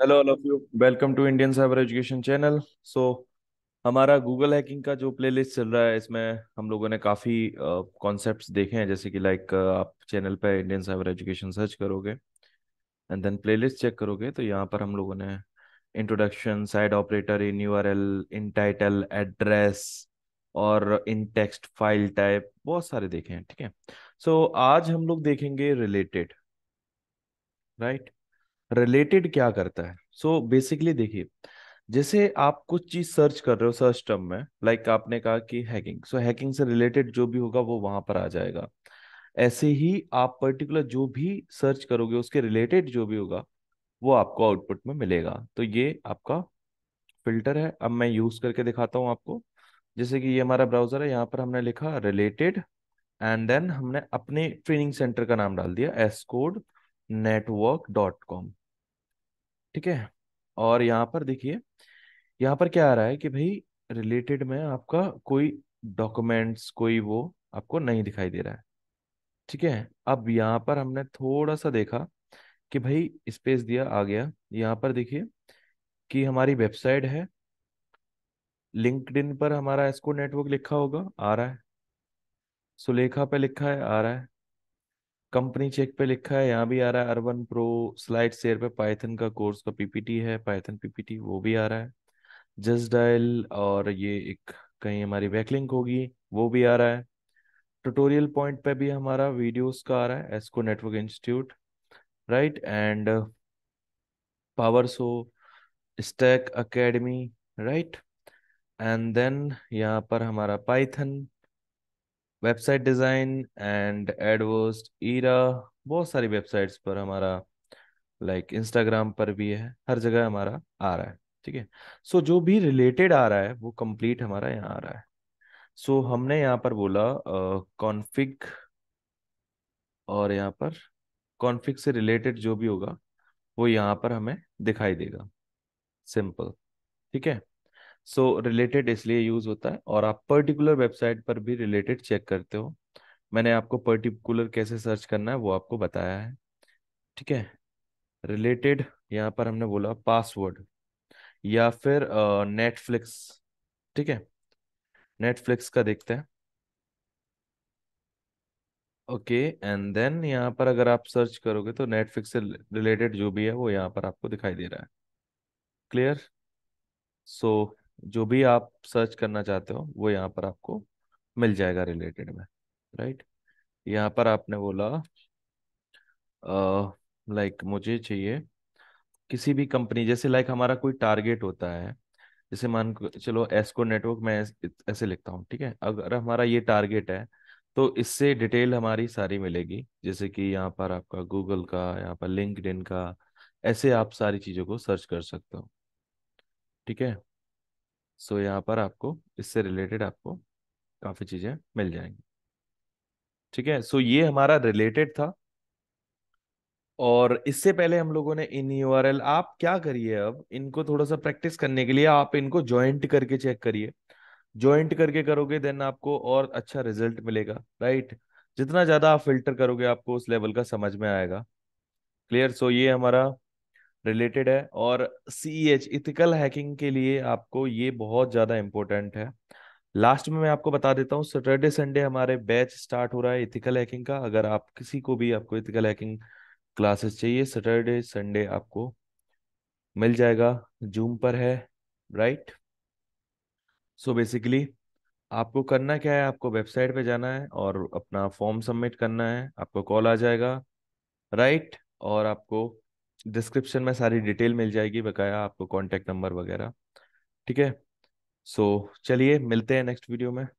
Hello all of you welcome to Indian cyber education channel so हमारा Google hacking का जो playlist चल रहा है इसमें हम लोगों ने काफ़ी कॉन्सेप्ट्स uh, देखे हैं जैसे कि लाइक like, uh, आप चैनल पे इंडियन साइबर एजुकेशन सर्च करोगे एंड देन प्लेलिस्ट चेक करोगे तो यहाँ पर हम लोगों ने introduction site operator in U R L in title address और इन टेक्स्ट फाइल टाइप बहुत सारे देखे हैं ठीक है सो so, आज हम लोग देखेंगे रिलेटेड राइट right? रिलेटेड क्या करता है सो बेसिकली देखिए जैसे आप कुछ चीज सर्च कर रहे हो सर्च टर्म में लाइक like आपने कहा कि हैकिंग सो हैकिंग से रिलेटेड जो भी होगा वो वहां पर आ जाएगा ऐसे ही आप पर्टिकुलर जो भी सर्च करोगे उसके रिलेटेड जो भी होगा वो आपको आउटपुट में मिलेगा तो ये आपका फिल्टर है अब मैं यूज करके दिखाता हूँ आपको जैसे कि ये हमारा ब्राउजर है यहाँ पर हमने लिखा रिलेटेड एंड देन हमने अपने ट्रेनिंग सेंटर का नाम डाल दिया S code network dot com ठीक है और यहाँ पर देखिए यहाँ पर क्या आ रहा है कि भाई रिलेटेड में आपका कोई डॉक्यूमेंट्स कोई वो आपको नहीं दिखाई दे रहा है ठीक है अब यहाँ पर हमने थोड़ा सा देखा कि भाई स्पेस दिया आ गया यहाँ पर देखिए कि हमारी वेबसाइट है लिंकड पर हमारा एस्को नेटवर्क लिखा होगा आ रहा है सुलेखा पे लिखा है आ रहा है कंपनी चेक पे लिखा है यहाँ भी आ रहा है अर्बन प्रो स्लाइड शेयर पे पाइथन का कोर्स का पीपीटी है पाइथन पीपीटी वो भी आ रहा है जस्ट डायल और ये एक कहीं हमारी बैकलिंक होगी वो भी आ रहा है ट्यूटोरियल पॉइंट पे भी हमारा वीडियोस का आ रहा है Esco network institute right and power so stack academy right and then यहाँ पर हमारा पाइथन वेबसाइट डिज़ाइन एंड एडवोस्ट ईरा बहुत सारी वेबसाइट्स पर हमारा लाइक like इंस्टाग्राम पर भी है हर जगह हमारा आ रहा है ठीक है सो जो भी रिलेटेड आ रहा है वो कंप्लीट हमारा यहाँ आ रहा है सो so, हमने यहाँ पर बोला कॉन्फिग uh, और यहाँ पर कॉन्फिग से रिलेटेड जो भी होगा वो यहाँ पर हमें दिखाई देगा सिंपल ठीक है सो रिलेटेड इसलिए यूज होता है और आप पर्टिकुलर वेबसाइट पर भी रिलेटेड चेक करते हो मैंने आपको पर्टिकुलर कैसे सर्च करना है वो आपको बताया है ठीक है रिलेटेड यहाँ पर हमने बोला पासवर्ड या फिर नेटफ्लिक्स ठीक है नेटफ्लिक्स का देखते हैं ओके एंड देन यहाँ पर अगर आप सर्च करोगे तो नेटफ्लिक्स से रिलेटेड जो भी है वो यहाँ पर आपको दिखाई दे रहा है क्लियर सो so, जो भी आप सर्च करना चाहते हो वो यहाँ पर आपको मिल जाएगा रिलेटेड में राइट यहाँ पर आपने बोला लाइक मुझे चाहिए किसी भी कंपनी जैसे लाइक हमारा कोई टारगेट होता है जैसे मान चलो एस्को नेटवर्क मैं ऐसे लिखता हूँ ठीक है अगर हमारा ये टारगेट है तो इससे डिटेल हमारी सारी मिलेगी जैसे कि यहाँ पर आपका गूगल का यहाँ पर लिंकड का ऐसे आप सारी चीज़ों को सर्च कर सकते हो ठीक है सो so, यहाँ पर आपको इससे रिलेटेड आपको काफ़ी चीज़ें मिल जाएंगी ठीक है सो so, ये हमारा रिलेटेड था और इससे पहले हम लोगों ने इन यू आप क्या करिए अब इनको थोड़ा सा प्रैक्टिस करने के लिए आप इनको ज्वाइंट करके चेक करिए ज्वाइंट करके करोगे देन आपको और अच्छा रिजल्ट मिलेगा राइट जितना ज़्यादा आप फिल्टर करोगे आपको उस लेवल का समझ में आएगा क्लियर सो so, ये हमारा रिलेटेड है और सी एच इथिकल हैकिंग के लिए आपको ये बहुत ज़्यादा इंपॉर्टेंट है लास्ट में मैं आपको बता देता हूँ सैटरडे संडे हमारे बैच स्टार्ट हो रहा है इथिकल हैकिंग का अगर आप किसी को भी आपको इथिकल हैकिंग क्लासेस चाहिए सैटरडे संडे आपको मिल जाएगा जूम पर है राइट सो बेसिकली आपको करना क्या है आपको वेबसाइट पे जाना है और अपना फॉर्म सबमिट करना है आपको कॉल आ जाएगा राइट और आपको डिस्क्रिप्शन में सारी डिटेल मिल जाएगी बकाया आपको कॉन्टेक्ट नंबर वगैरह ठीक है सो चलिए मिलते हैं नेक्स्ट वीडियो में